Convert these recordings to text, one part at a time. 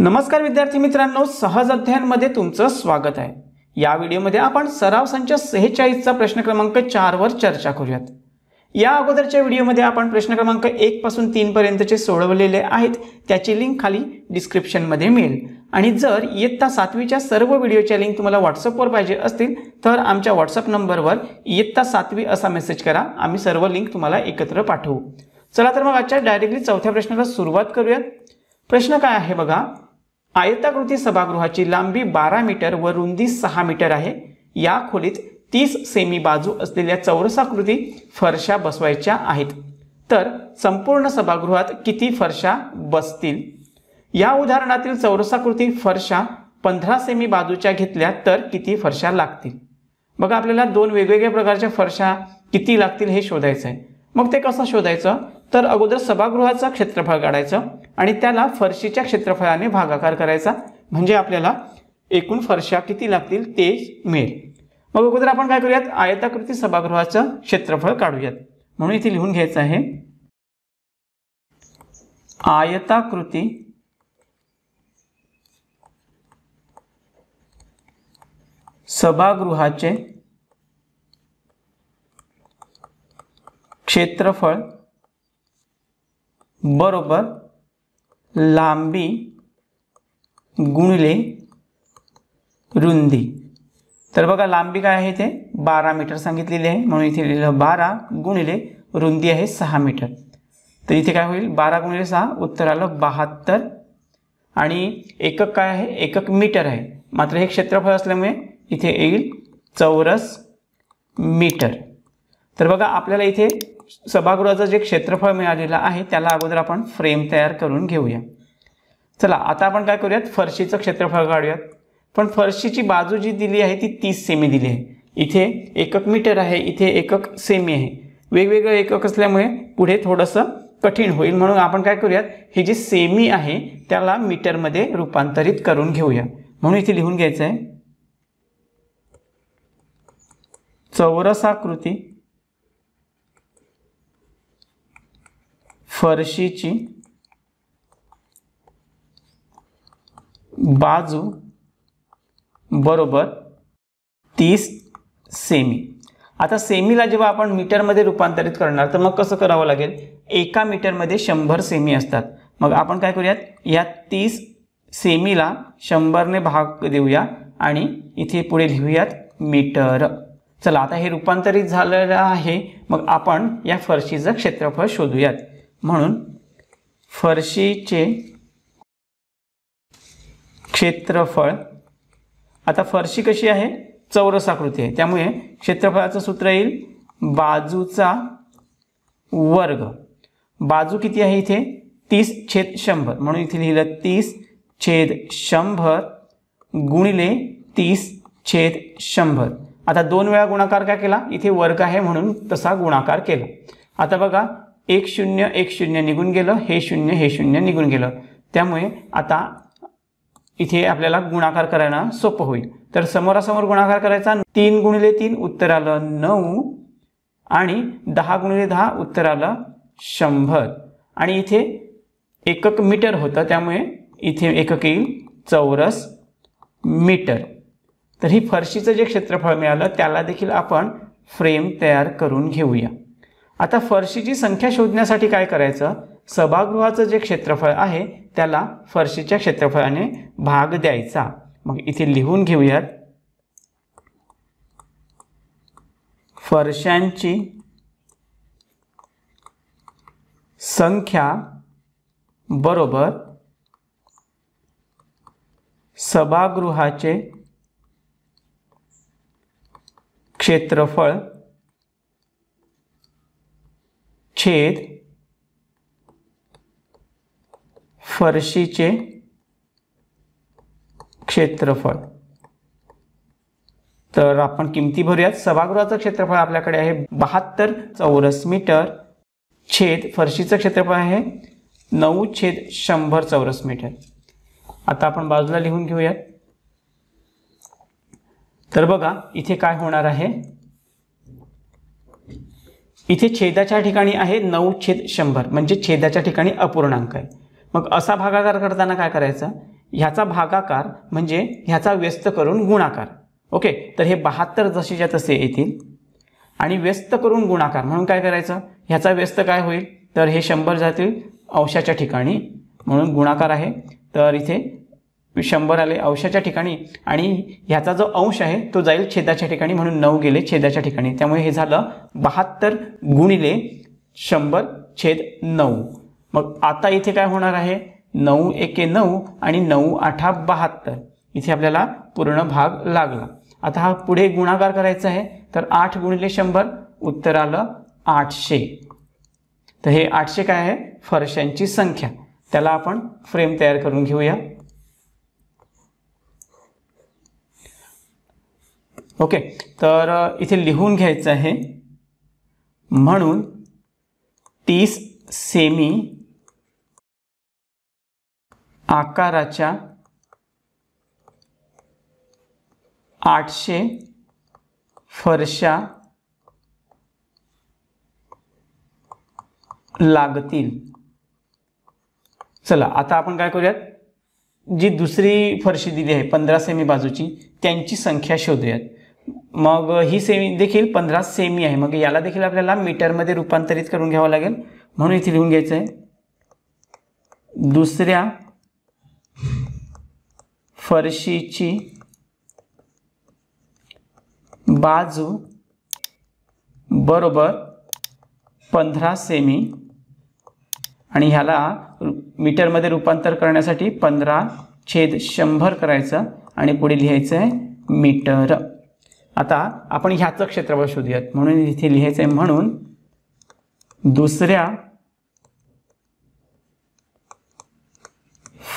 नमस्कार विद्यार्थी मित्रांनो सहज अध्ययनमध्ये तुमचं स्वागत आहे या व्हिडिओमध्ये आपण सराव संच सेहेचाळीसचा प्रश्न क्रमांक चारवर चर्चा करूयात या अगोदरच्या व्हिडिओमध्ये आपण प्रश्न क्रमांक पासून तीन पर्यंतचे सोडवलेले आहेत त्याची लिंक खाली डिस्क्रिप्शनमध्ये मिळेल आणि जर इयत्ता सातवीच्या सर्व व्हिडिओच्या लिंक तुम्हाला व्हॉट्सअपवर पाहिजे असतील तर आमच्या व्हॉट्सअप नंबरवर इयत्ता सातवी असा मेसेज करा आम्ही सर्व लिंक तुम्हाला एकत्र पाठवू चला तर मग आजच्या डायरेक्टली चौथ्या प्रश्नाला सुरुवात करूयात प्रश्न काय आहे बघा आयताकृती सभागृहाची लांबी बारा मीटर व रुंदी सहा मीटर आहे या खोलीत तीस सेमी बाजू असलेल्या चौरसाकृती फरशा बसवायच्या आहेत तर संपूर्ण सभागृहात किती फरशा बसतील या उदाहरणातील चौरसाकृती फरशा पंधरा सेमी बाजूच्या घेतल्या तर किती फरशा लागतील बघा आपल्याला दोन वेगवेगळ्या प्रकारच्या फरशा किती लागतील हे शोधायचं आहे मग ते कसं शोधायचं तर अगोदर सभागृहाचा क्षेत्रफळ काढायचं आणि त्याला फरशीच्या क्षेत्रफळाने भागाकार करायचा म्हणजे आपल्याला एकूण फरशा किती लागतील ते मिळेल मग अगोदर आपण काय करूयात आयताकृती सभागृहाचं क्षेत्रफळ काढूयात म्हणून इथे लिहून घ्यायचं आहे आयताकृती सभागृहाचे क्षेत्रफळ बरोबर लांबी गुणिले रुंदी तर बघा लांबी काय आहे ते बारा मीटर सांगितलेली आहे म्हणून इथे लिहिलं बारा गुणिले रुंदी आहे सहा मीटर तर इथे काय होईल बारा गुणिले सहा उत्तर आलं बहात्तर आणि एकक काय आहे एकक मीटर आहे मात्र हे क्षेत्रफळ असल्यामुळे इथे येईल चौरस मीटर तर बघा आपल्याला इथे सभागृहाचं जे क्षेत्रफळ मिळालेलं आहे त्याला अगोदर आपण फ्रेम तयार करून घेऊया चला आता आपण काय करूयात फरशीचं क्षेत्रफळ काढूयात पण फरशीची बाजू जी दिली आहे ती तीस सेमी दिली आहे इथे एकक मीटर आहे इथे एकक सेमी आहे वेगवेगळं एकक असल्यामुळे पुढे थोडंसं कठीण होईल म्हणून आपण काय करूयात ही जी सेमी आहे त्याला मीटरमध्ये रूपांतरित करून घेऊया म्हणून इथे लिहून घ्यायचं आहे चौरसाकृती फरशीची बाजू बरोबर तीस सेमी आता सेमीला जेव्हा आपण मीटरमध्ये रूपांतरित करणार तर मग कसं करावं लागेल एका मीटरमध्ये शंभर सेमी असतात मग आपण काय करूयात या तीस सेमीला शंभरने भाग देऊया आणि इथे पुढे लिहूयात मीटर चला आता हे रूपांतरित झालेलं आहे मग आपण या फरशीचं क्षेत्रफळ शोधूयात म्हणून फरशीचे क्षेत्रफळ आता फरशी कशी आहे चौरस आकृती आहे त्यामुळे क्षेत्रफळाचं सूत्र येईल बाजूचा वर्ग बाजू किती आहे इथे तीस छेद शंभर म्हणून इथे लिहिलं तीस छेद शंभर गुणिले तीस छेद शंभर आता दोन वेळा गुणाकार काय केला इथे वर्ग आहे म्हणून तसा गुणाकार केला आता बघा एक शून्य एक शून्य निघून गेलं हे शून्य हे शून्य निघून गेलं त्यामुळे आता इथे आपल्याला गुणाकार करायला सोपं होईल तर समोरासमोर गुणाकार करायचा तीन गुणिले तीन उत्तर आलं नऊ आणि दहा गुणिले दहा उत्तर आलं शंभर आणि इथे एकक मीटर होतं त्यामुळे इथे एकक येईल चौरस मीटर तर ही फरशीचं जे क्षेत्रफळ मिळालं त्याला देखील आपण फ्रेम तयार करून घेऊया आता फरशीची संख्या शोधण्यासाठी काय करायचं सभागृहाचं जे क्षेत्रफळ आहे त्याला फरशीच्या क्षेत्रफळाने भाग द्यायचा मग इथे लिहून घेऊयात फरशांची संख्या बरोबर सभागृहाचे क्षेत्रफळ छेद फरशीचे क्षेत्रफळ तर आपण किमती भरूयात सभागृहाचं क्षेत्रफळ आपल्याकडे आहे बहात्तर चौरस मीटर छेद फरशीचं क्षेत्रफळ आहे नऊ छेद शंभर चौरस मीटर आता आपण बाजूला लिहून घेऊयात तर बघा इथे काय होणार आहे इथे छेदाच्या ठिकाणी आहे नऊ छेद शंभर म्हणजे छेदाच्या ठिकाणी अपूर्णांक आहे मग असा भागाकार करताना काय करायचं ह्याचा भागाकार म्हणजे ह्याचा व्यस्त करून गुणाकार ओके तर हे बहात्तर जसेच्या तसे येतील आणि व्यस्त करून गुणाकार म्हणून काय करायचं ह्याचा व्यस्त काय होईल तर हे शंभर जातील अंशाच्या ठिकाणी म्हणून गुणाकार आहे तर इथे शंभर आले अंशाच्या ठिकाणी आणि ह्याचा जो अंश आहे तो जाईल छेदाच्या ठिकाणी म्हणून नऊ गेले छेदाच्या ठिकाणी त्यामुळे हे झालं बहात्तर गुणिले शंभर छेद नऊ मग आता इथे काय होणार आहे नऊ एके नऊ आणि नऊ आठा बहात्तर इथे आपल्याला पूर्ण भाग लागला आता हा पुढे गुणाकार करायचा आहे तर आठ गुणिले शंभर उत्तर आलं आठशे तर हे आठशे काय आहे फरशांची संख्या त्याला आपण फ्रेम तयार करून घेऊया ओके तर इथे लिहून घ्यायचं आहे म्हणून तीस सेमी आकाराच्या आठशे फरशा लागतील चला आता आपण काय करूयात जी दुसरी फरशी दिली आहे पंधरा सेमी बाजूची त्यांची संख्या शोधूयात मग ही सेमी देखील पंधरा सेमी आहे मग याला देखील आपल्याला मीटरमध्ये रूपांतरित करून घ्यावं लागेल म्हणून इथे लिहून घ्यायचं आहे दुसऱ्या फरशीची बाजू बरोबर पंधरा सेमी आणि ह्याला मीटरमध्ये रूपांतर करण्यासाठी पंधरा छेद शंभर करायचं आणि पुढे लिहायचं आहे मीटर आता आपण ह्याचं क्षेत्रफळ शोधूयात म्हणून इथे लिहायचं आहे म्हणून दुसऱ्या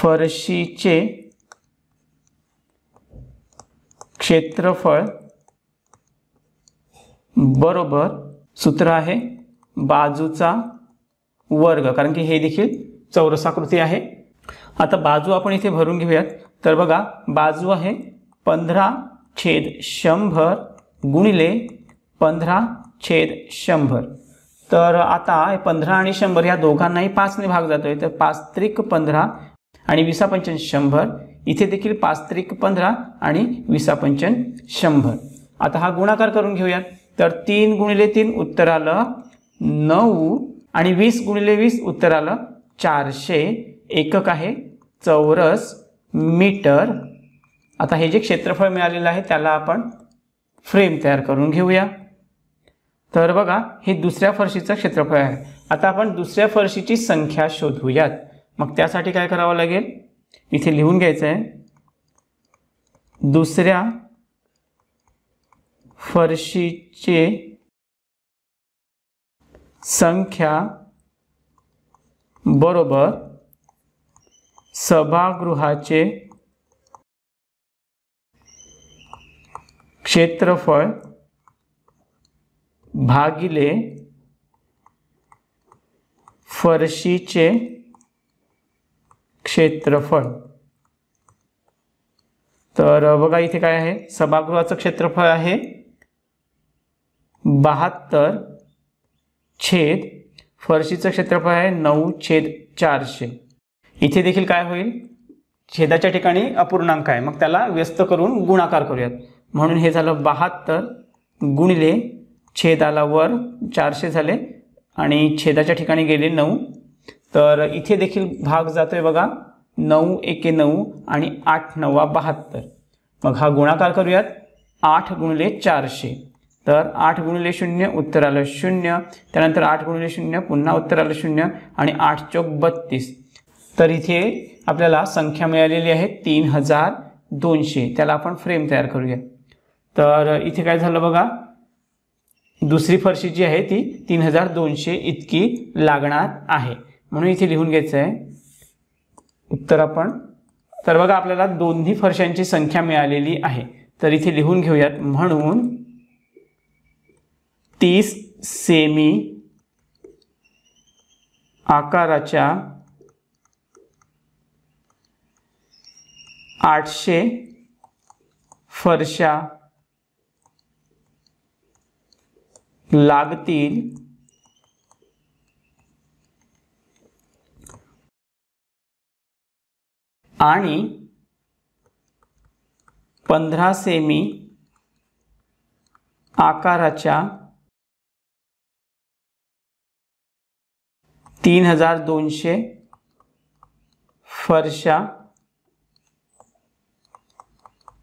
फरशीचे क्षेत्रफळ बरोबर सूत्र आहे बाजूचा वर्ग कारण की हे देखील चौरसाकृती आहे आता बाजू आपण इथे भरून घेऊयात तर बघा बाजू आहे पंधरा छेद शंभर गुणिले पंधरा छेद शंभर तर आता पंधरा आणि शंभर ह्या दोघांनाही पाचने भाग जातोय तर पाच त्रिक पंधरा आणि पंचन शंभर इथे देखील पाच त्रिक पंधरा आणि पंचन शंभर आता हा गुणाकार करून घेऊयात तर तीन गुणिले तीन उत्तर आलं नऊ आणि वीस गुणिले वीस उत्तर आलं चारशे एकक आहे चौरस मीटर आता हे जे क्षेत्रफळ मिळालेलं आहे त्याला आपण फ्रेम तयार करून घेऊया तर बघा हे दुसऱ्या फरशीचं क्षेत्रफळ आहे आता आपण दुसऱ्या फरशीची संख्या शोधूयात मग त्यासाठी काय करावं लागेल इथे लिहून घ्यायचं आहे दुसऱ्या फरशीचे संख्या बरोबर सभागृहाचे क्षेत्रफळ भागिले फरशीचे क्षेत्रफळ तर बघा इथे काय आहे सभागृहाचं क्षेत्रफळ आहे बहात्तर छेद फरशीचं क्षेत्रफळ आहे नऊ छेद चारशे इथे देखील काय होईल छेदाच्या ठिकाणी अपूर्णांक आहे मग त्याला व्यस्त करून गुणाकार करूयात म्हणून हे झालं बहात्तर गुणिले छेदाला वर चारशे झाले आणि छेदाच्या ठिकाणी गेले नऊ तर इथे देखील भाग जातो आहे बघा नऊ एके नऊ आणि आठ नवा बहात्तर मग हा गुणाकार करूयात आठ गुणिले चारशे तर आठ गुणिले शून्य उत्तर आलं शून्य त्यानंतर आठ गुणिले शून्य पुन्हा उत्तर आलं शून्य आणि आठ चौक बत्तीस तर इथे आपल्याला संख्या मिळालेली आहे तीन हजार दोनशे त्याला आपण फ्रेम तयार करूया तर इथे काय झालं बघा दुसरी फरशी जी आहे ती तीन हजार दोनशे इतकी लागणार आहे म्हणून इथे लिहून घ्यायचं आहे उत्तर आपण तर बघा आपल्याला दोन्ही फरशांची संख्या मिळालेली आहे तर इथे लिहून घेऊयात म्हणून तीस सेमी आकाराच्या आठशे फरशा लागतील आणि पंधरा सेमी आकाराच्या तीन हजार दोनशे फरशा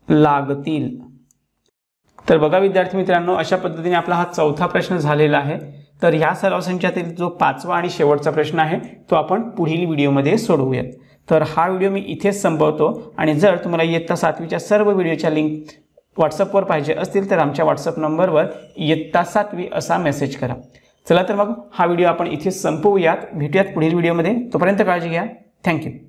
लागतील तर बघा विद्यार्थी मित्रांनो अशा पद्धतीने आपला हा चौथा प्रश्न झालेला आहे तर ह्या सराव संचातील जो पाचवा आणि शेवटचा प्रश्न आहे तो आपण पुढील व्हिडिओमध्ये सोडवूयात तर हा व्हिडिओ मी इथेच संपवतो आणि जर तुम्हाला इयत्ता सातवीच्या सर्व व्हिडिओच्या लिंक व्हॉट्सअपवर पाहिजे असतील तर आमच्या व्हॉट्सअप नंबरवर इयत्ता सातवी असा मेसेज करा चला तर मग हा व्हिडिओ आपण इथेच संपवूयात भेटूयात पुढील व्हिडिओमध्ये तोपर्यंत काळजी घ्या थँक्यू